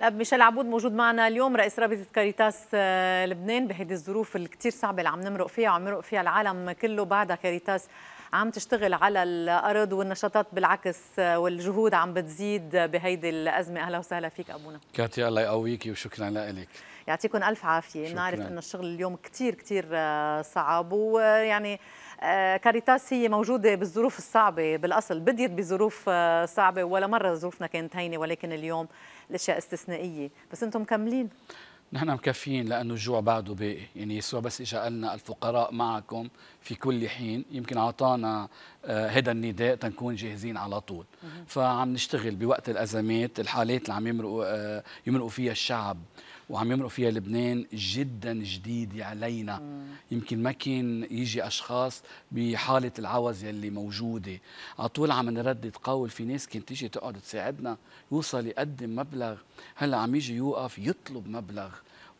الاب ميشيل عبود موجود معنا اليوم رئيس رابطه كاريتاس آه، لبنان بهذه الظروف الكثير صعبه اللي عم نمرق فيها وعم يمرق فيها العالم كله بعدها كاريتاس عم تشتغل على الأرض والنشاطات بالعكس والجهود عم بتزيد بهيدي الأزمة أهلا وسهلا فيك أبونا كاتيا الله يقويكي وشكرا لك يعطيكم ألف عافية بنعرف أنه الشغل اليوم كثير كثير آه، صعب ويعني آه، كاريتاس هي موجودة بالظروف الصعبة بالأصل بديت بظروف آه، صعبة ولا مرة ظروفنا كانت هينة ولكن اليوم الأشياء استثنائية بس أنتم مكملين نحن مكفيين لانه الجوع بعده باقي يعني يسوع بس اجى قال الفقراء معكم في كل حين يمكن اعطانا هذا آه، النداء تنكون جاهزين على طول فعم نشتغل بوقت الازمات الحالات اللي عم يمرقوا آه، يمرقوا فيها الشعب وعم يمرقوا فيها لبنان جدا جديد علينا مم. يمكن ما كان يجي اشخاص بحاله العوز يلي موجوده على طول عم نردد قول في ناس كانت تيجي تقعد تساعدنا يوصل يقدم مبلغ هلا عم يجي يوقف يطلب مبلغ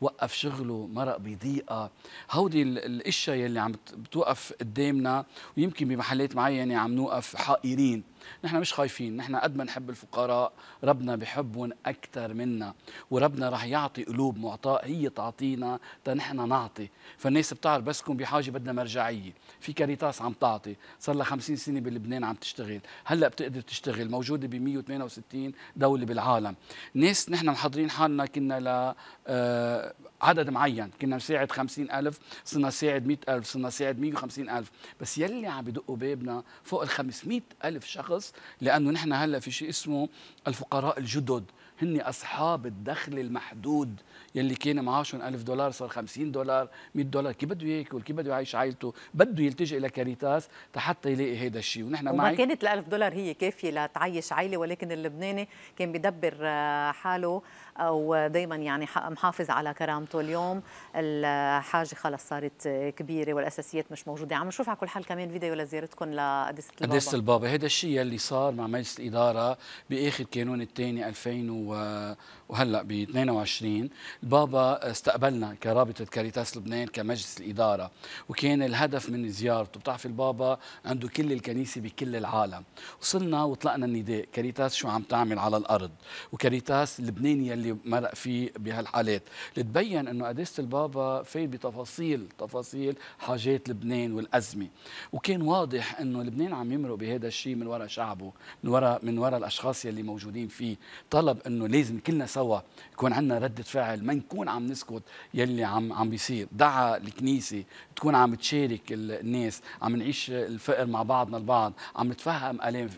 وقف شغله مرق بضيقه هودي الاشياء يلي عم بتوقف قدامنا ويمكن بمحلات معينه عم نوقف حائرين نحن مش خايفين نحن قد ما نحب الفقراء ربنا بحبهم اكثر منا وربنا رح يعطي قلوب معطاء هي تعطينا تنحن نعطي فالناس بتعرف بس تكون بحاجه بدنا مرجعيه في كاريتاس عم تعطي صار لها 50 سنه بلبنان عم تشتغل هلا بتقدر تشتغل موجوده ب 168 دوله بالعالم ناس نحن محضرين حالنا كنا ل آه، عدد معين كنا نساعد خمسين ألف صرنا نساعد مئة ألف صرنا نساعد مئة وخمسين ألف بس يلي عم بدقوا بابنا فوق الخمسمائة ألف شخص لأنه نحن هلأ في شيء اسمه الفقراء الجدد هن أصحاب الدخل المحدود يلي كان معاشهم ألف دولار صار 50 دولار 100 دولار كيف بده ياكل كيف بده يعيش عائلته بده يلتجئ إلى كاريتاس حتى يلاقي هذا الشيء ونحن وما كانت ال 1000 دولار هي كافية لتعيش عائلة ولكن اللبناني كان بدبر آه، حاله ودائما يعني محافظ على كرامته اليوم الحاجه خلص صارت كبيره والاساسيات مش موجوده عم نشوف على كل حال كمان فيديو لزيارتكم لقديسه البابا قديسه البابا هذا الشيء اللي صار مع مجلس الاداره باخر كانون الثاني 2000 وهلا ب 22 البابا استقبلنا كرابطه كاريتاس لبنان كمجلس الاداره وكان الهدف من زيارته بتعرف البابا عنده كل الكنيسه بكل العالم وصلنا وطلقنا النداء كاريتاس شو عم تعمل على الارض وكاريتاس اللبناني اللي اللي مرق فيه بهالحالات لتبين انه قداسه البابا في بتفاصيل تفاصيل حاجات لبنان والازمه وكان واضح انه لبنان عم يمرق بهذا الشيء من وراء شعبه من وراء من وراء الاشخاص يلي موجودين فيه طلب انه لازم كلنا سوا يكون عندنا رده فعل ما نكون عم نسكت يلي عم عم بيصير دعا الكنيسه تكون عم تشارك الناس عم نعيش الفقر مع بعضنا البعض عم نتفهم الام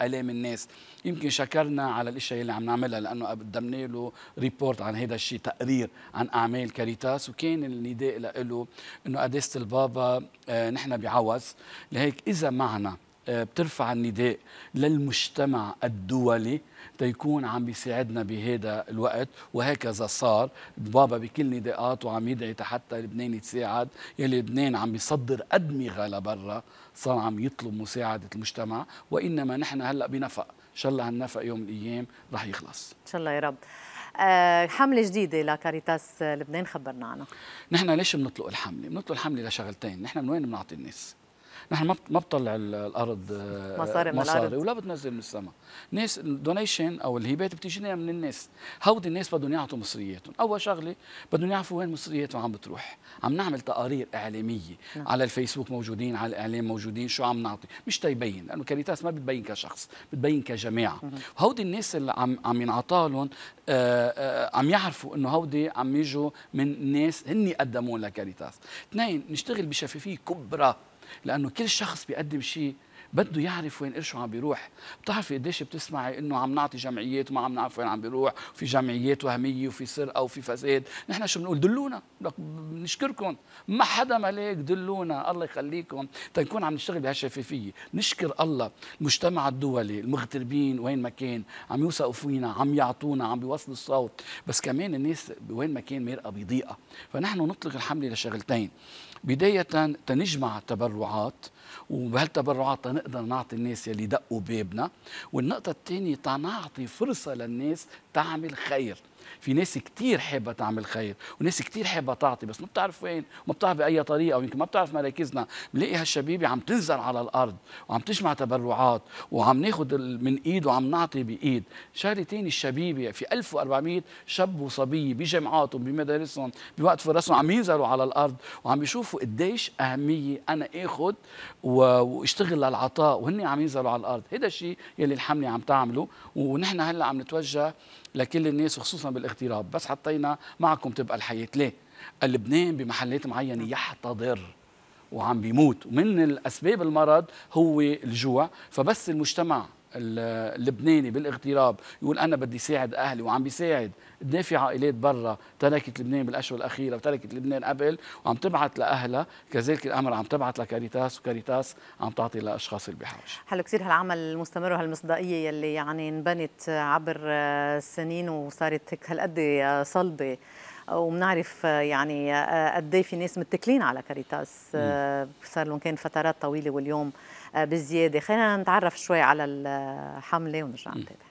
الام الناس يمكن شكرنا على الاشياء اللي عم نعملها لانه قدمنا له ريبورت عن هذا الشيء تقرير عن اعمال كاريتاس وكان النداء له انه قداسه البابا آه، نحن بعوز لهيك اذا معنا آه، بترفع النداء للمجتمع الدولي تيكون عم بيساعدنا بهذا الوقت وهكذا صار بابا بكل نداءاته وعم يدعي حتى لبنان يتساعد يلي لبنان عم بيصدر ادمغه لبرا صار عم يطلب مساعده المجتمع وانما نحن هلا بنفق شاء الله هالنفق يوم من الايام رح يخلص ان شاء الله يا رب آه، حمله جديده لكاريتاس لبنان خبرنا عنها نحن ليش بنطلق الحمله بنطلق الحمله لشغلتين نحن من وين بنعطي الناس نحن ما ما بتطلع الارض آه، مصاري, من مصاري الارض. ولا بتنزل من السماء ناس الدونيشن او الهبات بتيجينا من الناس هودي الناس بدهم يعطوا مصرياتهم اول شغله بدهم يعرفوا وين مصرياتهم عم بتروح عم نعمل تقارير اعلاميه نعم. على الفيسبوك موجودين على الاعلام موجودين شو عم نعطي مش تيبين لانه كاريتاس ما بتبين كشخص بتبين كجماعه هودي الناس اللي عم عم ينعطى آه، آه، عم يعرفوا انه هودي عم يجوا من ناس هن قدموا لكاريتاس اثنين نشتغل بشفافيه كبرى لانه كل شخص بيقدم شيء بده يعرف وين قرشه عم بيروح بتعرفي قديش بتسمعي انه عم نعطي جمعيات وما عم نعرف وين عم بيروح في جمعيات وهميه وفي سرقه وفي فساد نحن شو بنقول دلونا لك ما حدا ملاك دلونا الله يخليكم تنكون عم نشتغل بهالشفافيه نشكر الله المجتمع الدولي المغتربين وين ما كان عم يوثقوا فينا عم يعطونا عم بيوصلوا الصوت بس كمان الناس وين ما كان مرقه بضيقه فنحن نطلق الحمله لشغلتين بدايه تنجمع التبرعات وبهالتبرعات نقدر نعطي الناس يلي دقوا بابنا والنقطة الثانية تنعطي فرصة للناس تعمل خير في ناس كتير حابه تعمل خير وناس كتير حابه تعطي بس ما بتعرف وين وما بتعرف باي طريقه ويمكن ما بتعرف مراكزنا بنلاقي هالشبيبه عم تنزل على الارض وعم تجمع تبرعات وعم ناخذ من ايد وعم نعطي بايد شغله ثانيه الشبيبه في 1400 شب وصبيه بجامعاتهم بمدارسهم بوقت فرصهم عم ينزلوا على الارض وعم يشوفوا قديش اهميه انا اخذ واشتغل للعطاء وهن عم ينزلوا على الارض هذا الشيء يلي الحمله عم تعمله ونحن هلا عم نتوجه لكل الناس وخصوصا بالاغتراب بس حطينا معكم تبقى الحياة ليه لبنان بمحلات معينة يحتضر وعم بيموت ومن الأسباب المرض هو الجوع فبس المجتمع اللبناني بالاغتراب يقول انا بدي ساعد اهلي وعم بيساعد قد في عائلات برا تركت لبنان بالاشهر الاخيره وتركت لبنان قبل وعم تبعث لاهلها كذلك الامر عم تبعث لكاريتاس وكاريتاس عم تعطي لاشخاص اللي بحاجه حلو كثير هالعمل المستمر وهالمصداقيه يلي يعني انبنت عبر السنين وصارت هيك هالقد صلبه وبنعرف يعني قد إيه في ناس متكلين على كاريتاس صار لهم كان فترات طويله واليوم آه، بزياده خلينا نتعرف شوي على الحمله ونرجع نتابع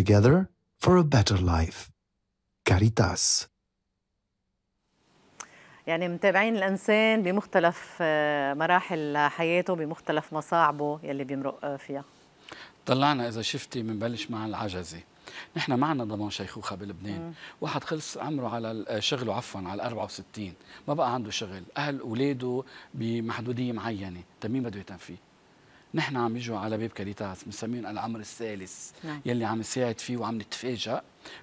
together for a better life. Caritas. يعني متابعين الانسان بمختلف آه، مراحل حياته بمختلف مصاعبه يلي بيمرق آه، فيها طلعنا اذا شفتي بنبلش مع العجزه نحن ما عندنا ضمان شيخوخه بلبنان مم. واحد خلص عمره على آه، شغله عفوا على 64 ما بقى عنده شغل اهل اولاده بمحدوديه معينه تمين بده يهتم فيه نحن عم يجوا على باب كاريتاس بنسميهم العمر الثالث نعم. يلي عم نساعد فيه وعم نتفاجئ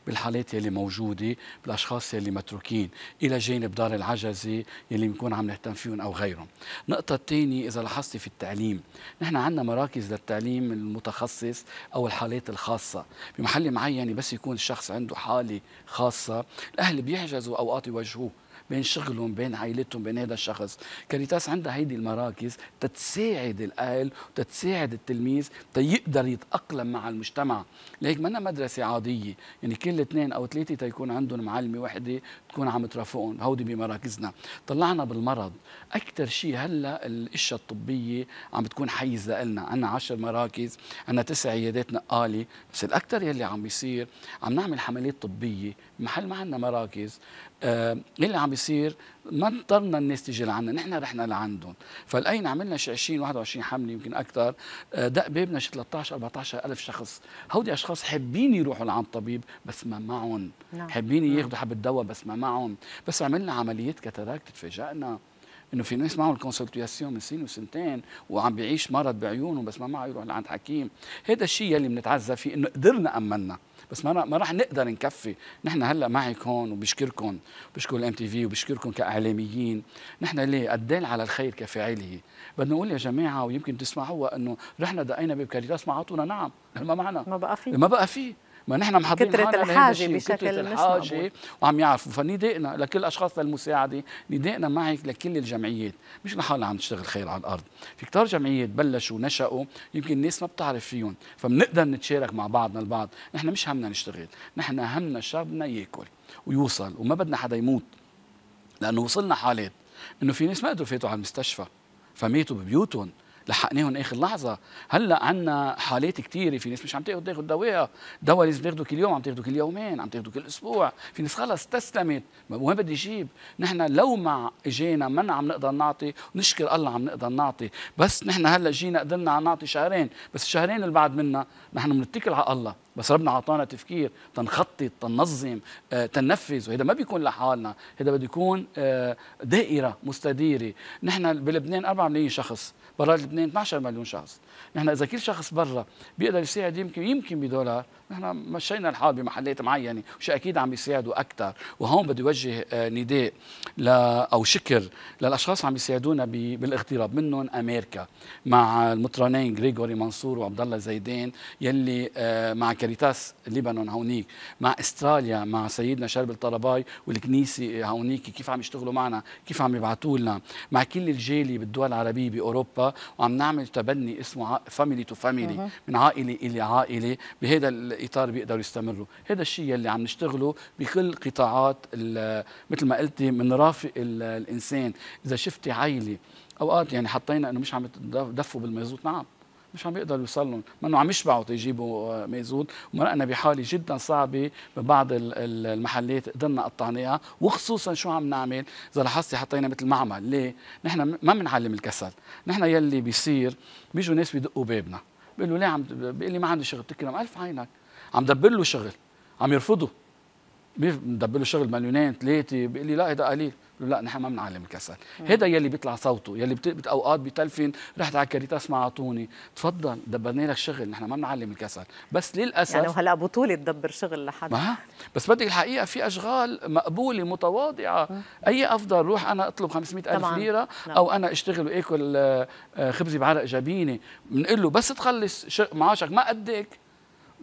بالحالات يلي موجوده بالاشخاص يلي متروكين الى جانب دار العجزه يلي بنكون عم نهتم فيهم او غيرهم النقطه الثانيه اذا لاحظتي في التعليم نحن عندنا مراكز للتعليم المتخصص او الحالات الخاصه بمحل معين بس يكون الشخص عنده حاله خاصه الاهل بيحجزوا اوقات يوجهوه بين شغلهم بين عائلتهم بين هذا الشخص كاريتاس عندها هيدي المراكز تتساعد الأهل وتتساعد التلميذ تيقدر يتأقلم مع المجتمع لهيك ما مدرسة عادية يعني كل اثنين أو ثلاثة تيكون عندهم معلمة وحدة تكون عم ترافقهم هودي بمراكزنا طلعنا بالمرض اكثر شيء هلا الاشياء الطبيه عم بتكون حيز لنا عندنا 10 مراكز عندنا تسع عيادات نقالي بس الاكثر يلي عم بيصير عم نعمل حملات طبيه محل ما عندنا مراكز آه اللي عم بيصير ما اضطرنا الناس تيجي لعنا نحن رحنا لعندهم فالأين عملنا شي 20 21 حمله يمكن اكثر آه دق بابنا شي 13 14 الف شخص هودي اشخاص حابين يروحوا لعند طبيب بس ما معهم نعم. حابين نعم. ياخذوا حبه دواء بس ما معهم معهم بس عملنا عمليه كاتاراكت تفاجئنا انه في ناس معهم الكونسلتياسيون من سنه وسنتين وعم بيعيش مرض بعيونه بس ما معه يروح لعند حكيم هذا الشيء يلي بنتعزى فيه انه قدرنا امننا بس ما ما راح نقدر نكفي نحن هلا معك هون وبشكركم بشكر الام تي في وبشكركم كاعلاميين نحن ليه الدال على الخير كفاعله بدنا نقول يا جماعه ويمكن تسمعوها انه رحنا دقينا باب ما عطونا نعم ما معنا ما بقى فيه ما بقى فيه ما نحن محضرين كثرة الحاجة بشكل مش الحاجة وعم يعرفوا فندائنا لكل الاشخاص للمساعده ندائنا معك لكل الجمعيات مش لحالة عم تشتغل خير على الارض في كتار جمعيات بلشوا نشأوا يمكن الناس ما بتعرف فيهم فبنقدر نتشارك مع بعضنا البعض نحن مش همنا نشتغل نحن همنا شعبنا ياكل ويوصل وما بدنا حدا يموت لانه وصلنا حالات انه في ناس ما قدروا فاتوا على المستشفى فماتوا ببيوتهم لحقناهم اخر لحظه هلا عندنا حالات كثيره في ناس مش عم تاخذ تاخذ دواء دواء لازم تاخذه كل يوم عم تاخذه كل يومين عم تاخذه كل اسبوع في ناس خلص استسلمت وين بدي اجيب نحن لو ما اجينا ما عم نقدر نعطي نشكر الله عم نقدر نعطي بس نحن هلا جينا قدرنا عم نعطي شهرين بس الشهرين اللي بعد منا نحن بنتكل على الله بس ربنا عطانا تفكير تنخطط تنظم آه، تنفذ وهذا ما بيكون لحالنا هذا بده يكون آه، دائره مستديره نحن بلبنان 4 ملايين شخص برا لبنان 12 مليون شخص نحن اذا كل شخص برا بيقدر يساعد يمكن يمكن بدولار نحن مشينا الحال بمحلات معينه وشي اكيد عم بيساعدوا اكثر وهون بدي وجه آه، نداء ل او شكر للاشخاص عم بيساعدونا بالاغتراب منهم امريكا مع المطرانين غريغوري منصور وعبد الله زيدان يلي آه، مع كاريتاس لبنان هونيك مع استراليا مع سيدنا شرب الطرباي والكنيسه هونيك كيف عم يشتغلوا معنا كيف عم يبعثوا لنا مع كل الجالي بالدول العربيه باوروبا وعم نعمل تبني اسمه فاميلي تو فاميلي من عائله الى عائله بهذا اطار بيقدروا يستمروا هذا الشيء اللي عم نشتغله بكل قطاعات مثل ما قلتي من رافق الانسان اذا شفتي عائله اوقات يعني حطينا انه مش عم تدفوا بالمازوت نعم مش عم يقدروا يوصلوا ما ما عم يشبعوا تيجيبوا آه، ميزود ومرقنا بحاله جدا صعبه ببعض المحلات قدرنا قطعناها وخصوصا شو عم نعمل اذا لاحظتي حطينا مثل معمل ليه نحن ما بنعلم الكسل نحن يلي بيصير بيجوا ناس بيدقوا بابنا بيقول ليه عم بيقول لي ما عندي شغل بتكرم الف عينك عم دبر له شغل عم يرفضه له شغل مليونين ثلاثه بيقول لي لا هذا قليل لا نحن ما بنعلم الكسل هيدا يلي بيطلع صوته يلي بت... اوقات بتلفن رحت على كاريتاس ما اعطوني تفضل دبرنا لك شغل نحن ما بنعلم الكسل بس للاسف يعني وهلا بطوله تدبر شغل لحد بس بدك الحقيقه في اشغال مقبوله متواضعه مم. اي افضل روح انا اطلب 500 الف ليره نعم. او انا اشتغل واكل آه، خبزي بعرق جبينه بنقول له بس تخلص معاشك ما قدك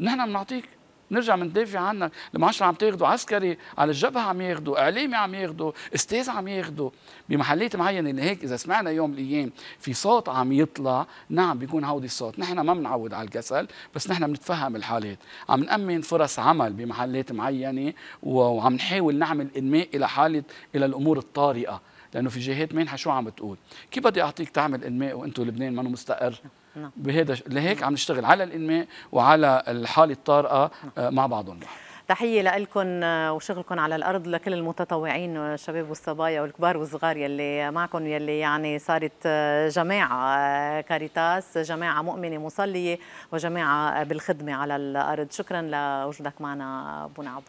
نحن بنعطيك نرجع بندافع عنك المعاشر عم تاخدوا عسكري على الجبهه عم ياخدوا اعلامي عم ياخدوا استاذ عم ياخدوا بمحلات معينه لهيك اذا سمعنا يوم من الايام في صوت عم يطلع نعم بيكون هودي الصوت نحن ما بنعود على الكسل بس نحن بنتفهم الحالات عم نامن فرص عمل بمحلات معينه وعم نحاول نعمل انماء الى حاله الى الامور الطارئه لانه في جهات مانحه شو عم بتقول كيف بدي اعطيك تعمل انماء وانتم لبنان ما مستقر نعم. بهذا لهيك عم نشتغل على الانماء وعلى الحاله الطارئه آه، نعم. مع بعضهم تحيه لكم آه، وشغلكم على الارض لكل المتطوعين والشباب آه، والصبايا والكبار والصغار يلي معكم يلي يعني صارت جماعه كاريتاس جماعه مؤمنه مصليه وجماعه بالخدمه على الارض شكرا لوجودك معنا بونا عبود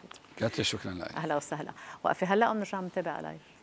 كثير شكرا لك اهلا وسهلا وقفي هلا ونرجع نتابع لايف